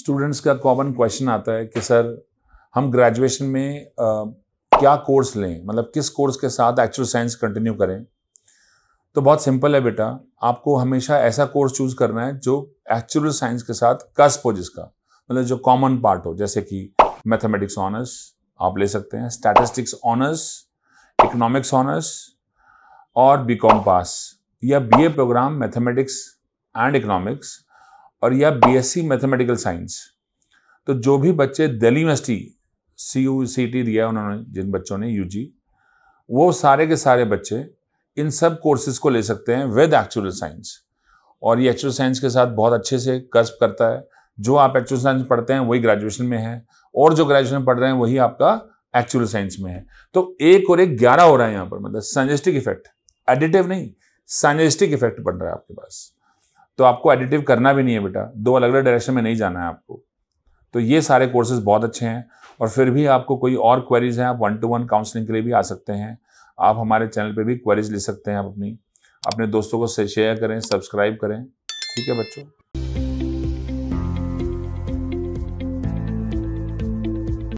students का common question आता है कि सर हम ग्रेजुएशन में आ, क्या कोर्स लें मतलब किस कोर्स के साथ एक्चुअल साइंस कंटिन्यू करें तो बहुत सिंपल है बेटा आपको हमेशा ऐसा कोर्स चूज करना है जो एक्चुअल साइंस के साथ कस्प हो जिसका मतलब जो कॉमन पार्ट हो जैसे कि मैथमेटिक्स ऑनर्स आप ले सकते हैं स्टैटिस्टिक्स ऑनर्स इकोनॉमिक्स ऑनर्स और बी कॉम पास या B A programme mathematics and economics और या बीएससी मैथमेटिकल साइंस तो जो भी बच्चे Delhi university C U C T दिया उन्होंने जिन बच्चों ने यू जी वो सारे के सारे बच्चे इन सब कोर्सेज को ले सकते हैं विद एक्चुअल साइंस और ये एक्चुअल साइंस के साथ बहुत अच्छे से कस्प करता है जो आप एक्चुअल साइंस पढ़ते हैं वही ग्रेजुएशन में है और जो ग्रेजुएशन पढ़ रहे हैं वही आपका एक्चुअल साइंस में है तो एक और एक ग्यारह हो रहा है यहाँ पर मतलब साइंजेस्टिक इफेक्ट एडिटिव नहीं साइंजेस्टिक इफेक्ट बन रहा है आपके पास तो आपको एडिटिव करना भी नहीं है बेटा दो अलग अलग डायरेक्शन में नहीं जाना है आपको तो ये सारे कोर्सेज बहुत अच्छे हैं और फिर भी आपको कोई और क्वेरीज हैं आप वन टू वन काउंसलिंग के लिए भी आ सकते हैं आप हमारे चैनल पे भी क्वेरीज ले सकते हैं आप अपनी अपने दोस्तों को शेयर करें सब्सक्राइब करें ठीक है बच्चों